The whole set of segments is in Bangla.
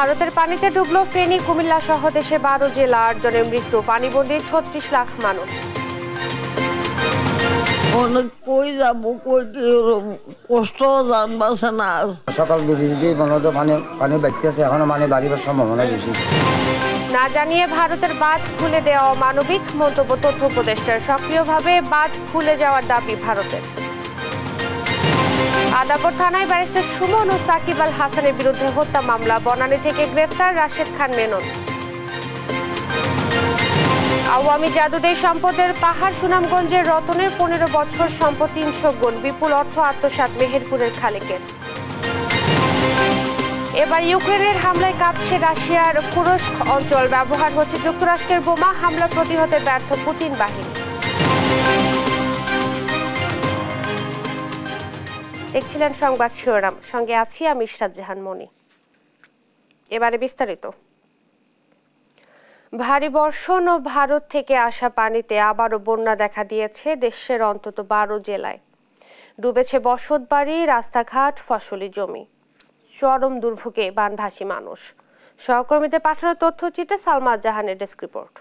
ভারতের পানিতে ডুবল ফেনী কুমিল্লা সহ দেশে বারো জেলা জনের মৃত্যু পানিবন্দী ছত্রিশ লাখ মানুষ অনেক কই যাব কই কষ্ট যান বাসে না সকাল দুটি দিকেই মনে হতো পানি পানি বাড়তেছে এখনো মানে বাড়িবার সম্ভাবনা বেশি না জানিয়ে ভারতের বাঁধ খুলে দেওয়া মানবিক মন্তব্য তথ্য উপদেষ্টার সক্রিয়ভাবে বাঁধ খুলে যাওয়ার দাবি ভারতের আদাবর থানায় ব্যারিস্টার সুমন ও সাকিব আল হাসানের বিরুদ্ধে হত্যা মামলা বনানী থেকে গ্রেফতার রাশেদ খান মেনন আওয়ামী জাদুদের সম্পদের পাহাড় সুনামগঞ্জের রতনের পনেরো বছর সম্পদ তিনশো গুণ বিপুল অর্থ আত্মসাত মেহেরপুরের খালেকের এবার ইউক্রেনের হামলায় কাঁপছে রাশিয়ার কুরস্ক অঞ্চল ব্যবহার হচ্ছে যুক্তরাষ্ট্রের বোমা হামলা প্রতিহতে ব্যর্থ পুতিন বাহিনী দেখছিলেন সংবাদ শিরোনাম সঙ্গে আছি আমি ইশরাত জাহান মনি এবারে বিস্তারিত ভারী বর্ষণ ও ভারত থেকে আসা পানিতে আবারও বন্যা দেখা দিয়েছে দেশের অন্তত বারো জেলায় ডুবেছে বসতবাড়ি রাস্তাঘাট ফসলি জমি চরম দুর্ভোগে বানভাসী মানুষ সহকর্মীদের পাঠানো তথ্যচিত্রে সালমা জাহানের ডেস্ক রিপোর্ট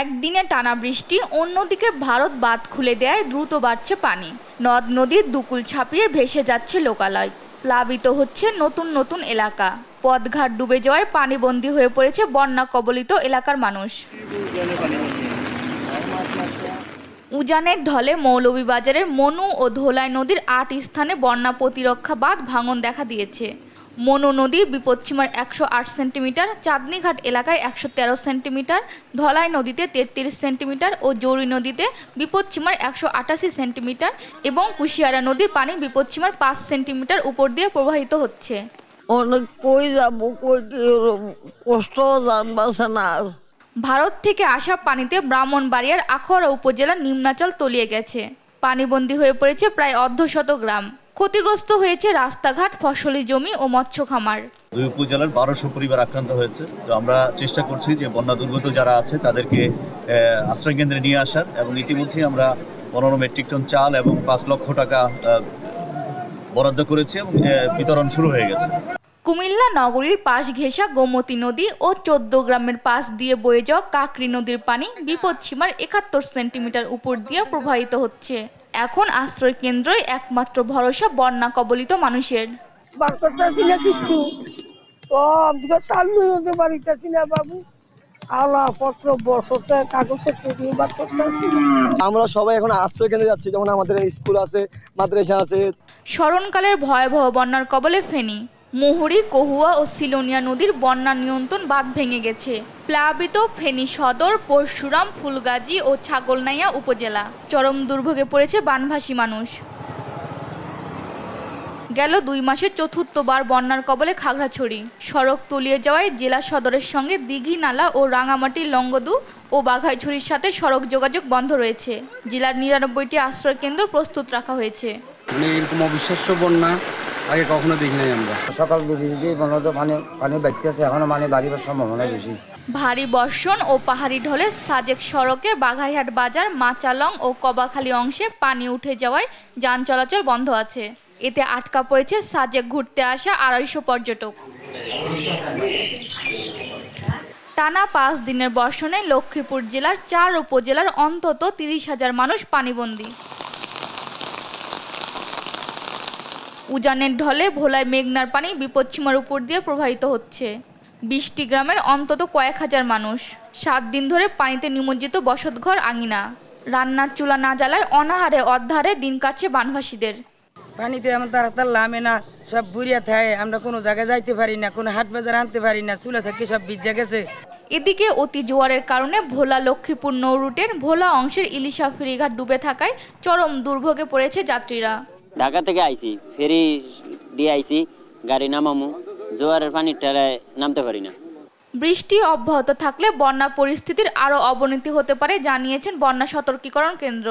একদিনে টানা বৃষ্টি অন্যদিকে ভারত বাঁধ খুলে দেয় দ্রুত বাড়ছে পানি নদ নদীর দুকুল ছাপিয়ে ভেসে যাচ্ছে লোকালয় প্লাবিত হচ্ছে নতুন নতুন এলাকা পথঘাট ডুবে যাওয়ায় পানিবন্দী হয়ে পড়েছে বন্যা কবলিত এলাকার মানুষ উজানের ঢলে মৌলভীবাজারের মনু ও ধোলাই নদীর আট স্থানে বন্যা প্রতিরক্ষা বাঁধ ভাঙন দেখা দিয়েছে মনো নদী বিপচ্ছিমার একশো আট সেন্টিমিটার চাঁদনীঘাট এলাকায় একশো তেরো সেন্টিমিটার ধলাই নদীতে তেত্রিশ সেন্টিমিটার ও জৌরি নদীতে বিপচ্ছিমার একশো আটাশি সেন্টিমিটার এবং কুশিয়ারা নদীর পানি বিপচ্ছিমার পাঁচ সেন্টিমিটার উপর দিয়ে প্রবাহিত হচ্ছে অনেক কই যাব কই কষ্ট ভারত থেকে আসা পানিতে ব্রাহ্মণবাড়িয়ার আখড়া উপজেলার নিম্নাচল তলিয়ে গেছে পানিবন্দী হয়ে পড়েছে প্রায় অর্ধশত গ্রাম ক্ষতিগ্রস্ত হয়েছে রাস্তাঘাট ফসলি জমি ও মৎস্য খামার দুই উপজেলার বারোশো পরিবার আক্রান্ত হয়েছে তো আমরা চেষ্টা করছি যে বন্যা দুর্গত যারা আছে তাদেরকে আশ্রয় কেন্দ্রে নিয়ে আসার এবং ইতিমধ্যে আমরা পনেরো মেট্রিক টন চাল এবং পাঁচ লক্ষ টাকা বরাদ্দ করেছি এবং বিতরণ শুরু হয়ে গেছে কুমিল্লা নগরীর পাশ ঘেঁষা গোমতী নদী ও চোদ্দ গ্রামের পাশ দিয়ে বয়ে যাওয়া কাকরি নদীর পানি বিপদসীমার একাত্তর সেন্টিমিটার উপর দিয়ে প্রবাহিত হচ্ছে এখন আশ্রয় কেন্দ্রই একমাত্র ভরসা বন্যা কবলিত মানুষের কিচ্ছু বাড়িতে বাবু আমরা সবাই এখন আশ্রয় কেন্দ্রে যাচ্ছি যেমন আমাদের স্কুল আছে মাদ্রাসা আছে স্মরণকালের ভয়াবহ বন্যার কবলে ফেনি মুহুরী কহুয়া ও সিলোনিয়া নদীর বন্যা নিয়ন্ত্রণ বাঁধ ভেঙে গেছে প্লাবিত ফেনী সদর পরশুরাম ফুলগাজী ও ছাগলনাইয়া উপজেলা চরম দুর্ভোগে পড়েছে বানভাসী মানুষ গেল দুই মাসে চতুর্থবার বন্যার কবলে খাগড়াছড়ি সড়ক তলিয়ে যাওয়ায় জেলা সদরের সঙ্গে দিঘি নালা ও রাঙামাটির লঙ্গদু ও বাঘাইছড়ির সাথে সড়ক যোগাযোগ বন্ধ রয়েছে জেলার নিরানব্বইটি আশ্রয়কেন্দ্র প্রস্তুত রাখা হয়েছে মানে এরকম অবিশ্বাস্য বন্যা আগে কখনো দেখি নাই আমরা সকাল দিকে দিকে মনে হতো পানি পানি আছে এখনো পানি বাড়িবার সম্ভাবনা বেশি ভারী বর্ষণ ও পাহাড়ি ঢলে সাজেক সড়কে বাঘাইহাট বাজার মাচালং ও কবাখালী অংশে পানি উঠে যাওয়ায় যান চলাচল বন্ধ আছে এতে আটকা পড়েছে সাজেক ঘুরতে আসা আড়াইশো পর্যটক টানা পাঁচ দিনের বর্ষণে লক্ষ্মীপুর জেলার চার উপজেলার অন্তত তিরিশ হাজার মানুষ পানিবন্দী উজানের ঢলে ভোলায় মেঘনার পানি বিপদসীমার উপর দিয়ে প্রবাহিত হচ্ছে বিশটি গ্রামের অন্তত কয়েক হাজার মানুষ সাত দিন ধরে পানিতে নিমজ্জিত বসতঘর আঙিনা রান্নার চুলা না জ্বালায় অনাহারে অধ্যারে দিন কাটছে বানভাসীদের পানিতে আমার তারা তার লামে না সব বুড়িয়া থাকে আমরা কোনো জায়গায় যাইতে পারি না কোনো হাট বাজার আনতে পারি না চুলা থাকি সব ভিজা গেছে এদিকে অতি জোয়ারের কারণে ভোলা লক্ষ্মীপুর রুটের ভোলা অংশের ইলিশা ফেরিঘাট ডুবে থাকায় চরম দুর্ভোগে পড়েছে যাত্রীরা ঢাকা থেকে আইসি ফেরি দিয়ে আইসি গাড়ি নামামু জোয়ারের পানি ঠেলায় নামতে পারি না বৃষ্টি অব্যাহত থাকলে বন্যা পরিস্থিতির আরও অবনতি হতে পারে জানিয়েছেন বন্যা সতর্কীকরণ কেন্দ্র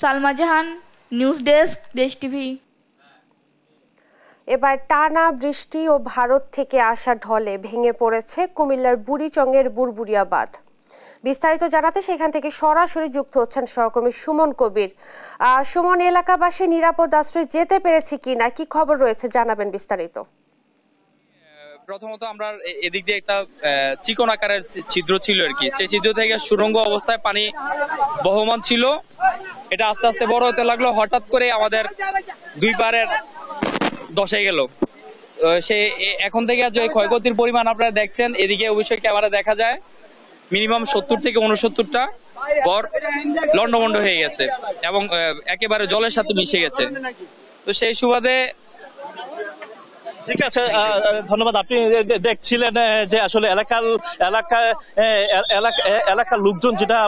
Salma Jahan news desk Desh TV এবার টানা বৃষ্টি ও ভারত থেকে আসা ঢলে ভেঙে পড়েছে কুমিল্লার বুড়িচংয়ের বুড়বুড়িয়া বাঁধ বিস্তারিত জানাতে সেখান থেকে সরাসরি যুক্ত হচ্ছেন সহকর্মী সুমন কবির সুমন এলাকাবাসী নিরাপদ আশ্রয় যেতে পেরেছি না কি খবর রয়েছে জানাবেন বিস্তারিত প্রথমত আমরা এদিক দিয়ে একটা চিকন আকারের ছিদ্র ছিল আর কি সেই ছিদ্র থেকে সুরঙ্গ অবস্থায় পানি বহমান ছিল এটা আস্তে আস্তে বড় হতে লাগলো হঠাৎ করে আমাদের দুই পারের দশে গেল সে এখন থেকে যে ক্ষয়ক্ষতির পরিমাণ আপনারা দেখছেন এদিকে অবশ্যই ক্যামেরা দেখা যায় মিনিমাম সত্তর থেকে উনসত্তরটা ঘর লন্ডমন্ড হয়ে গেছে এবং একেবারে জলের সাথে মিশে গেছে তো সেই সুবাদে ঠিক আছে ধন্যবাদ আপনি দেখছিলেন যে আসলে এলাকার এলাকা এলাকার লোকজন যেটা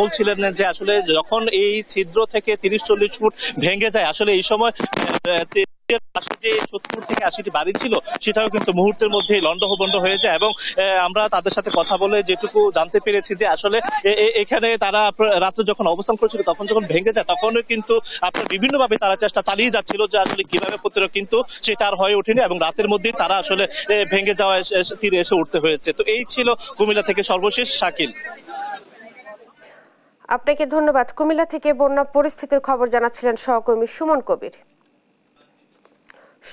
বলছিলেন যে আসলে যখন এই ছিদ্র থেকে তিরিশ চল্লিশ ফুট ভেঙে যায় আসলে এই সময় আসলে যে সত্তর থেকে আশিটি বাড়ি ছিল সেটাও কিন্তু মুহূর্তের লন্ড লণ্ডভবণ্ড হয়ে যায় এবং আমরা তাদের সাথে কথা বলে যেটুকু জানতে পেরেছি যে আসলে এখানে তারা রাত্রে যখন অবস্থান করেছিল তখন যখন ভেঙে যায় তখন কিন্তু আপনার বিভিন্নভাবে তারা চেষ্টা চালিয়ে যাচ্ছিল যে আসলে কিভাবে প্রতিরোধ কিন্তু সেটা আর হয়ে ওঠেনি এবং রাতের মধ্যেই তারা আসলে ভেঙে যাওয়া তীরে এসে উঠতে হয়েছে তো এই ছিল কুমিল্লা থেকে সর্বশেষ শাকিল আপনাকে ধন্যবাদ কুমিল্লা থেকে বন্যা পরিস্থিতির খবর জানাচ্ছিলেন সহকর্মী সুমন কবির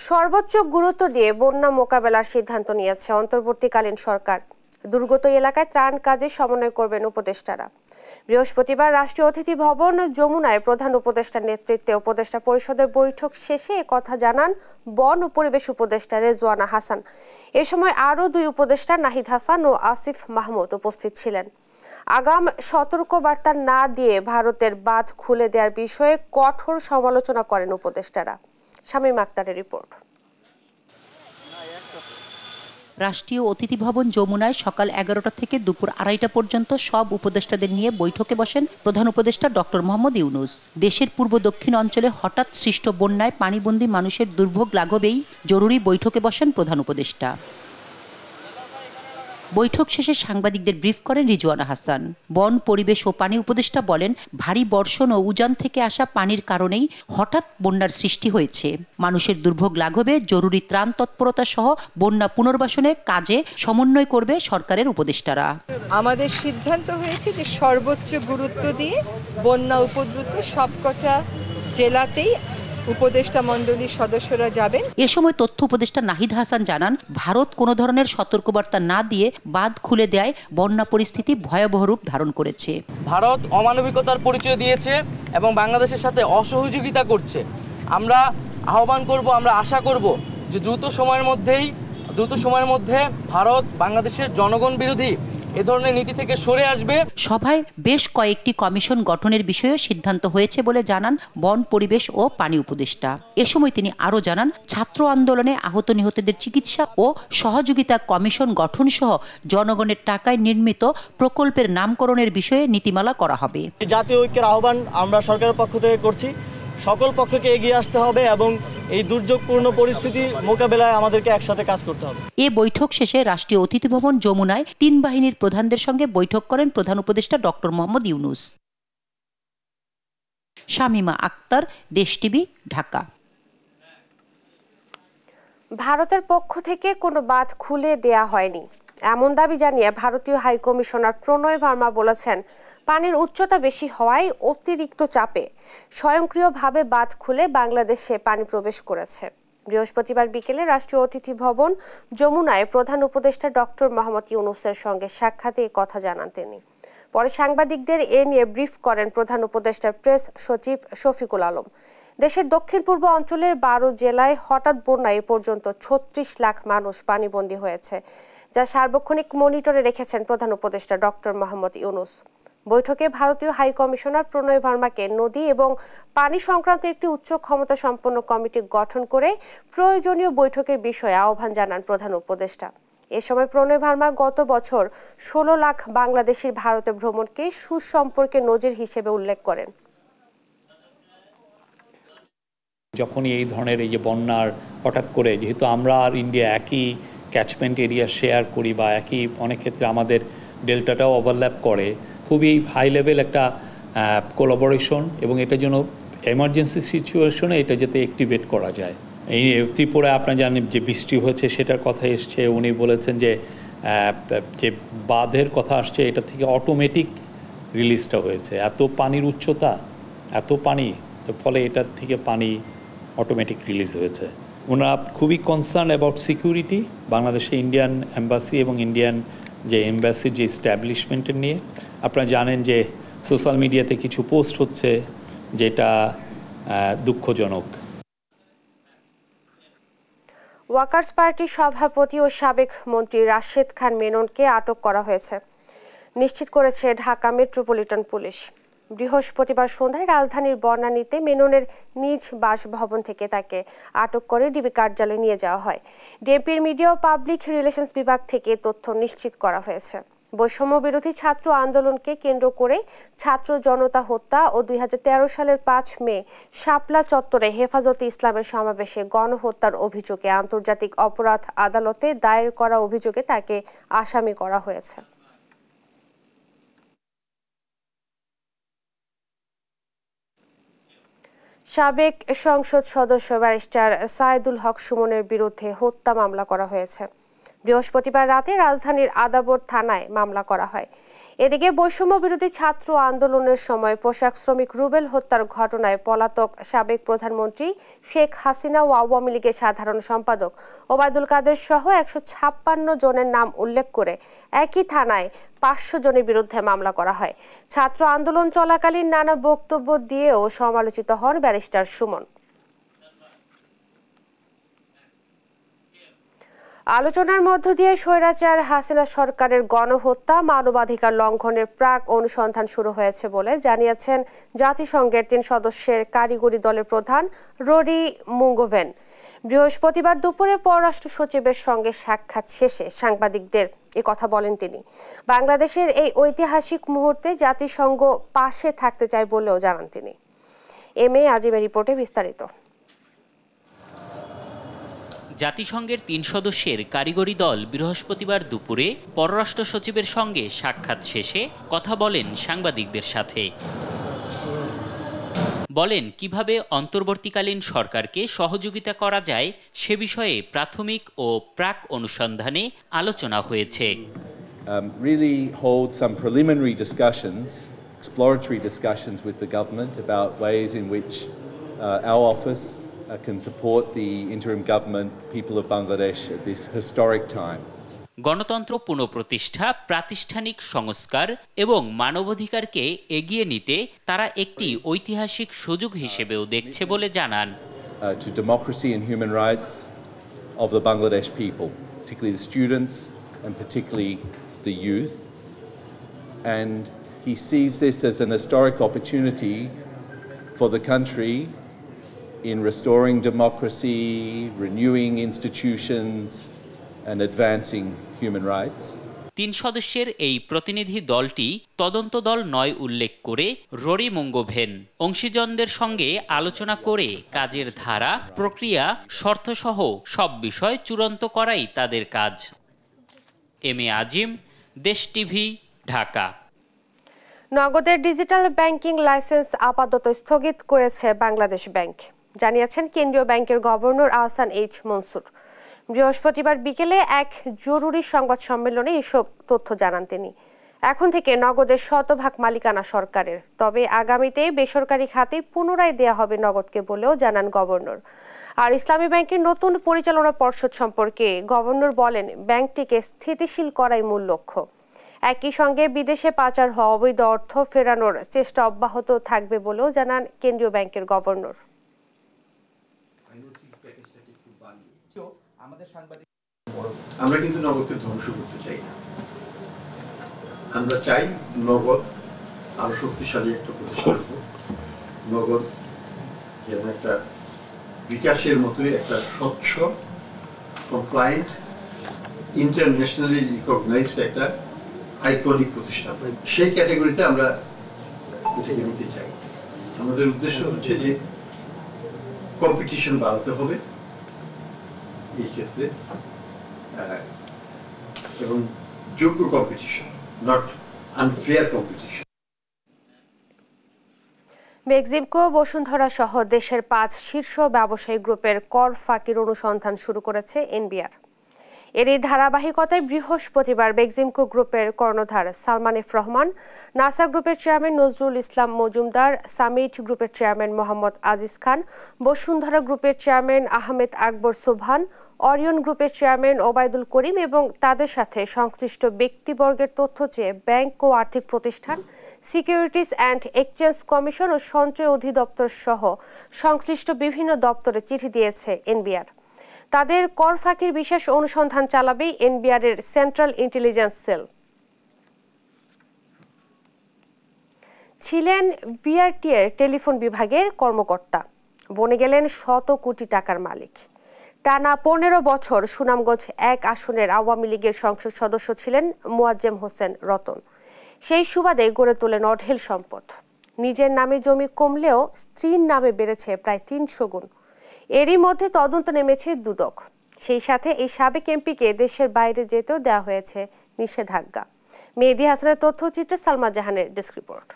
সর্বোচ্চ গুরুত্ব দিয়ে বন্যা মোকাবেলার সিদ্ধান্ত নিয়েছে অন্তর্বর্তীকালীন সরকার দুর্গত এলাকায় ত্রাণ কাজে সমন্বয় করবেন উপদেষ্টারা বৃহস্পতিবার রাষ্ট্রীয় অতিথি ভবন যমুনায় প্রধান উপদেষ্টার নেতৃত্বে উপদেষ্টা পরিষদের বৈঠক শেষে কথা জানান বন ও পরিবেশ উপদেষ্টা রেজওয়ানা হাসান এ সময় আরও দুই উপদেষ্টা নাহিদ হাসান ও আসিফ মাহমুদ উপস্থিত ছিলেন আগাম সতর্ক বার্তা না দিয়ে ভারতের বাঁধ খুলে দেওয়ার বিষয়ে কঠোর সমালোচনা করেন উপদেষ্টারা শামীম আক্তারের রিপোর্ট রাষ্ট্রীয় অতিথি ভবন যমুনায় সকাল এগারোটা থেকে দুপুর আড়াইটা পর্যন্ত সব উপদেষ্টাদের নিয়ে বৈঠকে বসেন প্রধান উপদেষ্টা ডক্টর মোহাম্মদ ইউনুস দেশের পূর্ব দক্ষিণ অঞ্চলে হঠাৎ সৃষ্ট বন্যায় পানিবন্দী মানুষের দুর্ভোগ লাঘবেই জরুরি বৈঠকে বসেন প্রধান উপদেষ্টা বৈঠক শেষে সাংবাদিকদের ব্রিফ করেন রিজওয়ানা হাসান বন পরিবেশ ও পানি উপদেষ্টা বলেন ভারী বর্ষণ ও উজান থেকে আসা পানির কারণেই হঠাৎ বন্যার সৃষ্টি হয়েছে মানুষের দুর্ভোগ লাঘবে জরুরি ত্রাণ তৎপরতা সহ বন্যা পুনর্বাসনে কাজে সমন্বয় করবে সরকারের উপদেষ্টারা আমাদের সিদ্ধান্ত হয়েছে যে সর্বোচ্চ গুরুত্ব দিয়ে বন্যা উপদ্রুত সবকটা জেলাতেই উপদেষ্টা মণ্ডলীর সদস্যরা যাবেন এ সময় তথ্য উপদেষ্টা নাহিদ হাসান জানান ভারত কোনো ধরনের সতর্কবার্তা না দিয়ে বাদ খুলে দেয় বন্যা পরিস্থিতি ভয়াবহ রূপ ধারণ করেছে ভারত অমানবিকতার পরিচয় দিয়েছে এবং বাংলাদেশের সাথে অসহযোগিতা করছে আমরা আহ্বান করব আমরা আশা করব যে দ্রুত সময়ের মধ্যেই দ্রুত সময়ের মধ্যে ভারত বাংলাদেশের জনগণ বিরোধী এ ধরনের নীতি থেকে সরে আসবে সভায় বেশ কয়েকটি কমিশন গঠনের বিষয়ে সিদ্ধান্ত হয়েছে বলে জানান বন পরিবেশ ও পানি উপদেষ্টা এ সময় তিনি আরও জানান ছাত্র আন্দোলনে আহত নিহতদের চিকিৎসা ও সহযোগিতা কমিশন গঠন সহ জনগণের টাকায় নির্মিত প্রকল্পের নামকরণের বিষয়ে নীতিমালা করা হবে জাতীয় ঐক্যের আহ্বান আমরা সরকারের পক্ষ থেকে করছি সকল পক্ষকে এগিয়ে আসতে হবে এবং এই দুর্যোগপূর্ণ পরিস্থিতি মোকাবেলায় আমাদেরকে একসাথে কাজ করতে হবে এ বৈঠক শেষে রাষ্ট্রীয় অতিথি ভবন যমুনায় তিন বাহিনীর প্রধানদের সঙ্গে বৈঠক করেন প্রধান উপদেষ্টা ডক্টর মোহাম্মদ ইউনুস শামিমা আক্তার দেশ টিভি ঢাকা ভারতের পক্ষ থেকে কোনো বাদ খুলে দেয়া হয়নি এমন দাবি জানিয়ে ভারতীয় হাইকমিশনার প্রণয় ভার্মা বলেছেন পানির উচ্চতা বেশি হওয়ায় অতিরিক্ত চাপে স্বয়ংক্রিয়ভাবে বাঁধ খুলে বাংলাদেশে পানি প্রবেশ করেছে বৃহস্পতিবার বিকেলে রাষ্ট্রীয় অতিথি ভবন যমুনায় প্রধান উপদেষ্টা ডক্টর মোহাম্মদ ইউনুসের সঙ্গে সাক্ষাতে কথা জানান তিনি পরে সাংবাদিকদের এ নিয়ে ব্রিফ করেন প্রধান উপদেষ্টার প্রেস সচিব শফিকুল আলম দেশের দক্ষিণ পূর্ব অঞ্চলের বারো জেলায় হঠাৎ বন্যায় এ পর্যন্ত ছত্রিশ লাখ মানুষ পানিবন্দী হয়েছে যা সার্বক্ষণিক মনিটরে রেখেছেন প্রধান উপদেষ্টা ডক্টর মোহাম্মদ ইউনুস বৈঠকে ভারতীয় হাই কমিশনার প্রণয় ভার্মাকে নদী এবং পানি সংক্রান্ত একটি উচ্চ ক্ষমতা সম্পন্ন কমিটি গঠন করে প্রয়োজনীয় বৈঠকের বিষয়ে আহ্বান জানান প্রধান উপদেষ্টা এ সময় প্রণয় ভার্মা গত বছর ১৬ লাখ বাংলাদেশি ভারতে ভ্রমণকে সুসম্পর্কে নজির হিসেবে উল্লেখ করেন যখনই এই ধরনের এই যে বন্যার হঠাৎ করে যেহেতু আমরা আর ইন্ডিয়া একই ক্যাচমেন্ট এরিয়া শেয়ার করি বা একই অনেক ক্ষেত্রে আমাদের ডেল্টাটাও ওভারল্যাপ করে খুবই হাই লেভেল একটা কোলাবোরেশন এবং এটার জন্য এমার্জেন্সি সিচুয়েশনে এটা যাতে অ্যাক্টিভেট করা যায় এই ত্রিপুরে আপনারা জানেন যে বৃষ্টি হয়েছে সেটার কথা এসছে উনি বলেছেন যে যে বাঁধের কথা আসছে এটা থেকে অটোমেটিক রিলিজটা হয়েছে এত পানির উচ্চতা এত পানি তো ফলে এটার থেকে পানি অটোমেটিক রিলিজ হয়েছে ওনারা খুবই কনসার্ন অ্যাবাউট সিকিউরিটি বাংলাদেশে ইন্ডিয়ান অ্যাম্বাসি এবং ইন্ডিয়ান যে এম্বাসির যে স্ট্যাবলিশমেন্টের নিয়ে আপনারা জানেন যে সোশ্যাল মিডিয়াতে কিছু পোস্ট হচ্ছে যেটা দুঃখজনক ওয়াকার্স পার্টির সভাপতি ও সাবেক মন্ত্রী রাশেদ খান মেননকে আটক করা হয়েছে নিশ্চিত করেছে ঢাকা মেট্রোপলিটন পুলিশ বৃহস্পতিবার সন্ধ্যায় রাজধানীর বর্ণানীতে মেননের নিজ বাসভবন থেকে তাকে আটক করে ডিবি কার্যালয়ে নিয়ে যাওয়া হয় ডিএমপির মিডিয়া ও পাবলিক রিলেশনস বিভাগ থেকে তথ্য নিশ্চিত করা হয়েছে বৈষম্য বিরোধী ছাত্র আন্দোলনকে কেন্দ্র করে ছাত্র জনতা হত্যা ও দুই সালের পাঁচ মে শাপলা চত্বরে হেফাজতে ইসলামের সমাবেশে গণহত্যার অভিযোগে আন্তর্জাতিক অপরাধ আদালতে দায়ের করা অভিযোগে তাকে আসামি করা হয়েছে সাবেক সংসদ সদস্য ব্যারিস্টার সাইদুল হক সুমনের বিরুদ্ধে হত্যা মামলা করা হয়েছে বৃহস্পতিবার রাতে রাজধানীর আদাবর থানায় মামলা করা হয় এদিকে বৈষম্য বিরোধী ছাত্র আন্দোলনের সময় পোশাক শ্রমিক রুবেল হত্যার ঘটনায় পলাতক সাবেক প্রধানমন্ত্রী শেখ হাসিনা ও আওয়ামী লীগের সাধারণ সম্পাদক ওবায়দুল কাদের সহ একশো ছাপ্পান্ন জনের নাম উল্লেখ করে একই থানায় পাঁচশো জনের বিরুদ্ধে মামলা করা হয় ছাত্র আন্দোলন চলাকালীন নানা বক্তব্য দিয়েও সমালোচিত হন ব্যারিস্টার সুমন আলোচনার মধ্য দিয়ে স্বৈরাচার হাসিনা সরকারের গণহত্যা মানবাধিকার লঙ্ঘনের প্রাক অনুসন্ধান শুরু হয়েছে বলে জানিয়েছেন জাতিসংঘের তিন সদস্যের কারিগরি দলের প্রধান রোডি মুঙ্গোভেন বৃহস্পতিবার দুপুরে পররাষ্ট্র সচিবের সঙ্গে সাক্ষাৎ শেষে সাংবাদিকদের এ কথা বলেন তিনি বাংলাদেশের এই ঐতিহাসিক মুহূর্তে জাতিসংঘ পাশে থাকতে চায় বলেও জানান তিনি এম এ আজিমের রিপোর্টে বিস্তারিত জাতিসংঘের তিন সদস্যের কারিগরি দল বৃহস্পতিবার দুপুরে পররাষ্ট্র সচিবের সঙ্গে সাক্ষাৎ শেষে কথা বলেন সাংবাদিকদের সাথে বলেন কিভাবে অন্তর্বর্তীকালীন সরকারকে সহযোগিতা করা যায় সে বিষয়ে প্রাথমিক ও প্রাক অনুসন্ধানে আলোচনা হয়েছে um, uh, our office Uh, can support the interim government, people of Bangladesh at this historic time. গণতন্ত্র পুনঃপ্রতিষ্ঠা প্রাতিষ্ঠানিক সংস্কার এবং মানবাধিকারকে এগিয়ে নিতে তারা একটি ঐতিহাসিক সুযোগ হিসেবেও দেখছে বলে জানান uh, to democracy and human rights of the Bangladesh people, particularly the students and particularly the youth. And he sees this as an historic opportunity for the country in restoring democracy, renewing institutions, and advancing human rights. তিন সদস্যের এই প্রতিনিধি দলটি তদন্ত দল নয় উল্লেখ করে ররি মঙ্গোভেন অংশীজনদের সঙ্গে আলোচনা করে কাজের ধারা প্রক্রিয়া শর্তসহ সব বিষয় চূড়ান্ত করাই তাদের কাজ এম এ আজিম দেশ টিভি ঢাকা নগদের ডিজিটাল ব্যাংকিং লাইসেন্স আপাতত স্থগিত করেছে বাংলাদেশ ব্যাংক জানিয়েছেন কেন্দ্রীয় ব্যাংকের গভর্নর আহসান এইচ মনসুর বৃহস্পতিবার বিকেলে এক জরুরি সংবাদ সম্মেলনে এসব তথ্য জানান তিনি এখন থেকে নগদের শতভাগ মালিকানা সরকারের তবে আগামীতে বেসরকারি খাতে পুনরায় দেয়া হবে নগদকে বলেও জানান গভর্নর আর ইসলামী ব্যাংকের নতুন পরিচালনা পর্ষদ সম্পর্কে গভর্নর বলেন ব্যাংকটিকে স্থিতিশীল করাই মূল লক্ষ্য একই সঙ্গে বিদেশে পাচার হওয়া অবৈধ অর্থ ফেরানোর চেষ্টা অব্যাহত থাকবে বলেও জানান কেন্দ্রীয় ব্যাংকের গভর্নর আমাদের সাংবাদিক আমরা কিন্তু নগদকে ধ্বংস করতে চাই না আমরা চাই নগদ আরো শক্তিশালী একটা প্রতিষ্ঠান হোক নগদ যেন একটা বিকাশের মতোই একটা স্বচ্ছ কমপ্লায়েন্ট ইন্টারন্যাশনালি রিকগনাইজড একটা আইকনিক প্রতিষ্ঠান সেই ক্যাটাগরিতে আমরা এটাকে নিতে চাই আমাদের উদ্দেশ্য হচ্ছে যে কম্পিটিশন বাড়াতে হবে এই ক্ষেত্রে এবং যোগ্য competition not unfair competition Beximco Bashundhara সহ দেশের পাঁচ শীর্ষ ব্যবসায়ী গ্রুপের কর ফাঁকির অনুসন্ধান শুরু করেছে এনবিআর এরই ধারাবাহিকতায় বৃহস্পতিবার বেগজিমকো গ্রুপের কর্ণধার সালমান এফ রহমান নাসা গ্রুপের চেয়ারম্যান নজরুল ইসলাম মজুমদার সামিট গ্রুপের চেয়ারম্যান মোহাম্মদ আজিজ খান বসুন্ধরা গ্রুপের চেয়ারম্যান আহমেদ আকবর সোভান অরিয়ন গ্রুপের চেয়ারম্যান ওবায়দুল করিম এবং তাদের সাথে সংশ্লিষ্ট ব্যক্তিবর্গের তথ্য চেয়ে ব্যাংক ও আর্থিক প্রতিষ্ঠান সিকিউরিটিজ অ্যান্ড এক্সচেঞ্জ কমিশন ও সঞ্চয় অধিদপ্তর সহ সংশ্লিষ্ট বিভিন্ন দপ্তরে চিঠি দিয়েছে এনবিআর তাদের কর ফাঁকির বিশেষ অনুসন্ধান চালাবে এর সেন্ট্রাল ইন্টেলিজেন্স সেল ছিলেন বিআরটিএর টেলিফোন বিভাগের কর্মকর্তা বনে গেলেন শত কোটি টাকার মালিক টানা পনেরো বছর সুনামগঞ্জ এক আসনের আওয়ামী লীগের সংসদ সদস্য ছিলেন মোয়াজ্জেম হোসেন রতন সেই সুবাদে গড়ে তোলেন অঢেল সম্পদ নিজের নামে জমি কমলেও স্ত্রীর নামে বেড়েছে প্রায় তিনশো গুণ এরই মধ্যে তদন্ত নেমেছে দুদক সেই সাথে এই সাবেক এমপিকে দেশের বাইরে যেতেও দেওয়া হয়েছে নিষেধাজ্ঞা মেহেদি হাসানের তথ্যচিত্রে সালমা জাহানের ডেস্ক রিপোর্ট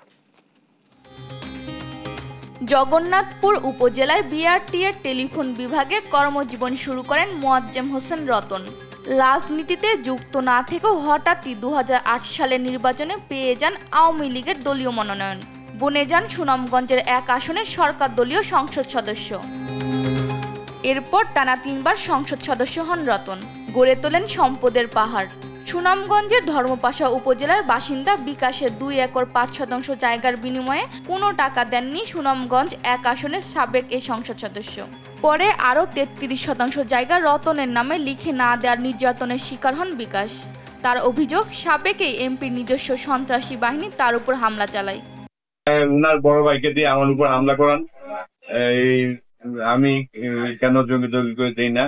জগন্নাথপুর উপজেলায় বিআরটি এর টেলিফোন বিভাগে কর্মজীবন শুরু করেন মোয়াজ্জেম হোসেন রতন রাজনীতিতে যুক্ত না থেকেও হঠাৎই দু সালে নির্বাচনে পেয়ে যান আওয়ামী লীগের দলীয় মনোনয়ন বনে যান সুনামগঞ্জের এক আসনের সরকার দলীয় সংসদ সদস্য এরপর টানা তিনবার সংসদ সদস্য হন রতন গড়ে তোলেন সম্পদের পাহাড় সুনামগঞ্জের ধর্মপাশা উপজেলার বাসিন্দা বিকাশের দুই একর পাঁচ শতাংশ জায়গার বিনিময়ে কোনো টাকা দেননি সুনামগঞ্জ এক আসনের সাবেক এই সংসদ সদস্য পরে আরও তেত্রিশ শতাংশ জায়গা রতনের নামে লিখে না দেওয়ার নির্যাতনের শিকার হন বিকাশ তার অভিযোগ সাবেক এই এমপির নিজস্ব সন্ত্রাসী বাহিনী তার উপর হামলা চালায় উনার বড় ভাইকে দিয়ে আমার উপর হামলা করান এই আমি কেন জমি দমি করে দিই না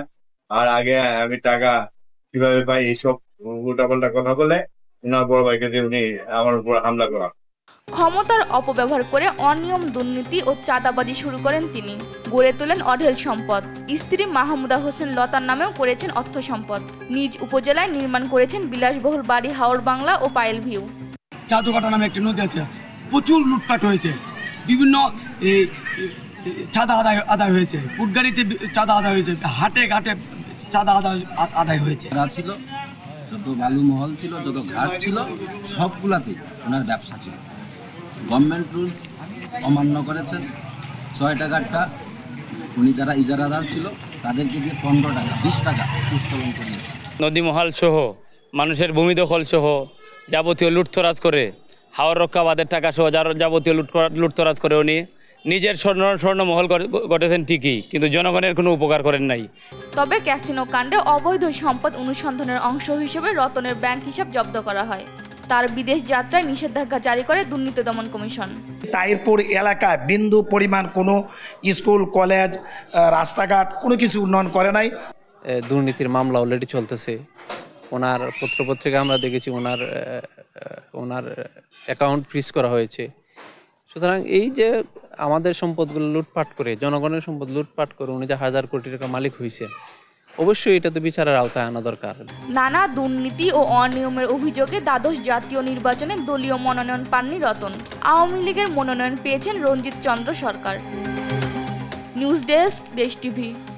আর আগে আমি টাকা কিভাবে পাই এইসব উল্টা পাল্টা কথা বলে উনার বড় ভাইকে দিয়ে উনি আমার উপর হামলা করান ক্ষমতার অপব্যবহার করে অনিয়ম দুর্নীতি ও চাঁদাবাজি শুরু করেন তিনি গড়ে তোলেন অঢেল সম্পদ স্ত্রী মাহমুদা হোসেন লতার নামেও করেছেন অর্থ সম্পদ নিজ উপজেলায় নির্মাণ করেছেন বিলাসবহুল বাড়ি হাওর বাংলা ও পায়েল ভিউ চাঁদুকাটা নামে একটি নদী আছে প্রচুর লুটপাট হয়েছে বিভিন্ন চাঁদা আদায় আদায় হয়েছে উটগাড়িতে চাঁদা আদায় হয়েছে হাটে ঘাটে চাঁদা আদায় আদায় হয়েছে ছিল যত বালু মহল ছিল যত ঘাট ছিল সবগুলাতেই ওনার ব্যবসা ছিল গভর্নমেন্ট রুলস অমান্য করেছেন ছয় টাকারটা উনি যারা ইজারাদার ছিল তাদেরকে দিয়ে পনেরো টাকা বিশ টাকা উত্তোলন করিয়েছে নদী মহল সহ মানুষের ভূমি দখল সহ যাবতীয় লুটতরাজ করে হাওয়ার রক্ষাবাদের টাকা সহ যার যাবতীয় লুট লুটতরাজ করে উনি নিজের স্বর্ণ স্বর্ণমহল গঠেছেন ঠিকই কিন্তু জনগণের কোনো উপকার করেন নাই তবে ক্যাসিনো কাণ্ডে অবৈধ সম্পদ অনুসন্ধানের অংশ হিসেবে রতনের ব্যাংক হিসাব জব্দ করা হয় তার বিদেশ যাত্রায় নিষেধাজ্ঞা জারি করে দুর্নীতি দমন কমিশন তাইরপুর এলাকায় বিন্দু পরিমাণ কোনো স্কুল কলেজ রাস্তাঘাট কোনো কিছু উন্নয়ন করে নাই দুর্নীতির মামলা অলরেডি চলতেছে ওনার পত্রপত্রিকা আমরা দেখেছি ওনার ওনার অ্যাকাউন্ট ফ্রিজ করা হয়েছে সুতরাং এই যে আমাদের সম্পদগুলো লুটপাট করে জনগণের সম্পদ লুটপাট করে উনি যে হাজার কোটি টাকা মালিক হয়েছেন অবশ্যই এটা তো বিচারের আওতায় আনা দরকার নানা দুর্নীতি ও অনিয়মের অভিযোগে দ্বাদশ জাতীয় নির্বাচনে দলীয় মনোনয়ন পাননি রতন আওয়ামী লীগের মনোনয়ন পেয়েছেন Ranjit Chandra Sarkar news desk Desh TV